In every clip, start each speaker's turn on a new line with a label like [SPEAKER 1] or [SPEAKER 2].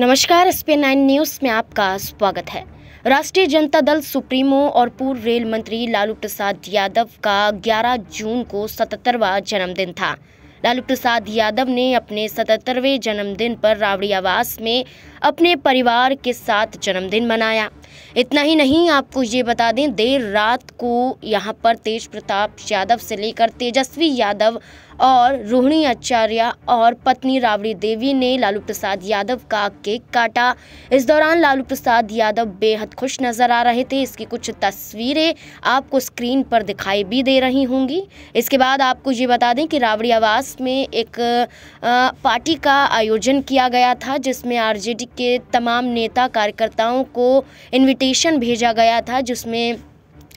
[SPEAKER 1] नमस्कार S P nine news में आपका स्वागत है राष्ट्रीय जनता दल सुप्रीमो और पूर्व रेल मंत्री लालू प्रसाद यादव का 11 जून को 77वां जन्मदिन था लालू प्रसाद यादव ने अपने 77वें जन्मदिन पर रावड़ी आवास में अपने परिवार के साथ जन्मदिन मनाया इतना ही नहीं आपको ये बता दें देर रात को यहाँ पर तेज प्रताप यादव से लेकर तेजस्वी यादव और रोहिणी आचार्य और पत्नी राबड़ी देवी ने लालू प्रसाद यादव का केक काटा इस दौरान लालू प्रसाद यादव बेहद खुश नजर आ रहे थे इसकी कुछ तस्वीरें आपको स्क्रीन पर दिखाई भी दे रही होंगी इसके बाद आपको ये बता दें कि रावड़ी आवास में एक पार्टी का आयोजन किया गया था जिसमें आर के तमाम नेता कार्यकर्ताओं को इनविटेशन भेजा गया था जिसमें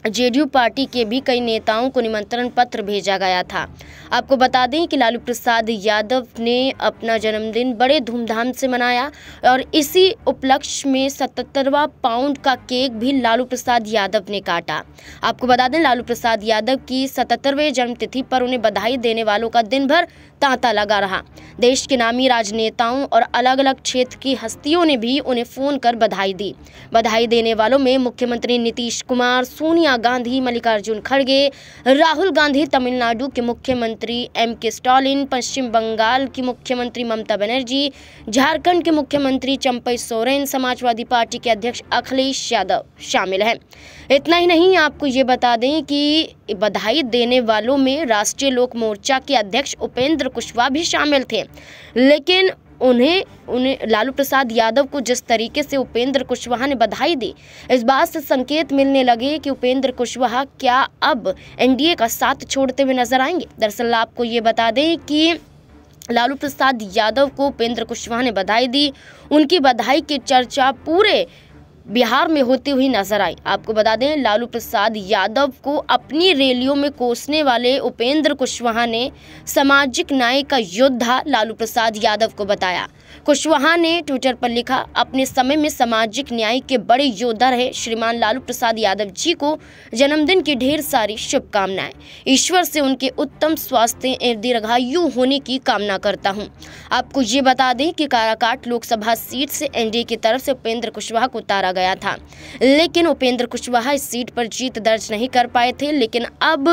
[SPEAKER 1] जेडीयू पार्टी के भी कई नेताओं को निमंत्रण पत्र भेजा गया था आपको बता दें कि लालू प्रसाद यादव ने अपना जन्मदिन बड़े धूमधाम से मनाया और इसी उपलक्ष्य में सतहत्तरवा पाउंड का केक भी लालू प्रसाद यादव ने काटा आपको बता दें लालू प्रसाद यादव की सतहत्तरवें जन्मतिथि पर उन्हें बधाई देने वालों का दिन भर तांता लगा रहा देश के नामी राजनेताओं और अलग अलग क्षेत्र की हस्तियों ने भी उन्हें फ़ोन कर बधाई दी बधाई देने वालों में मुख्यमंत्री नीतीश कुमार सोनिया सोनिया गांधी मल्लिकार्जुन खड़गे राहुल गांधी तमिलनाडु के मुख्यमंत्री एम के स्टालिन पश्चिम बंगाल की मुख्यमंत्री ममता बनर्जी झारखंड के मुख्यमंत्री चंपई सोरेन समाजवादी पार्टी के अध्यक्ष अखिलेश यादव शामिल हैं इतना ही नहीं आपको ये बता दें कि बधाई देने वालों में राष्ट्रीय लोक मोर्चा के अध्यक्ष उपेंद्र कुशवाहा भी शामिल थे लेकिन उन्हें उन्हें लालू प्रसाद यादव को जिस तरीके से उपेंद्र कुशवाहा ने बधाई दी इस बात से संकेत मिलने लगे कि उपेंद्र कुशवाहा क्या अब एनडीए का साथ छोड़ते हुए नजर आएंगे दरअसल आपको ये बता दें कि लालू प्रसाद यादव को उपेंद्र कुशवाहा ने बधाई दी उनकी बधाई की चर्चा पूरे बिहार में होती हुई नजर आई आपको बता दें लालू प्रसाद यादव को अपनी रैलियों में कोसने वाले उपेंद्र कुशवाहा ने सामाजिक न्याय का योद्धा लालू प्रसाद यादव को बताया कुशवाहा ने ट्विटर पर लिखा अपने समय में सामाजिक न्याय के बड़े योद्धा रहे श्रीमान लालू प्रसाद यादव जी को जन्मदिन की ढेर सारी शुभकामनाएं ईश्वर से उनके उत्तम स्वास्थ्य एवं दीर्घायु होने की कामना करता हूं। आपको ये बता दें कि काराकाट लोकसभा सीट से एनडीए की तरफ से उपेंद्र कुशवाहा को तारा किया गया था लेकिन उपेंद्र कुशवाहा इस सीट पर जीत दर्ज नहीं कर पाए थे लेकिन अब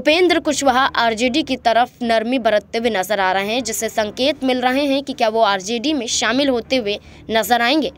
[SPEAKER 1] उपेंद्र कुशवाहा आरजेडी की तरफ नरमी बरतते हुए नजर आ रहे हैं जिससे संकेत मिल रहे हैं कि क्या वो आरजेडी में शामिल होते हुए नजर आएंगे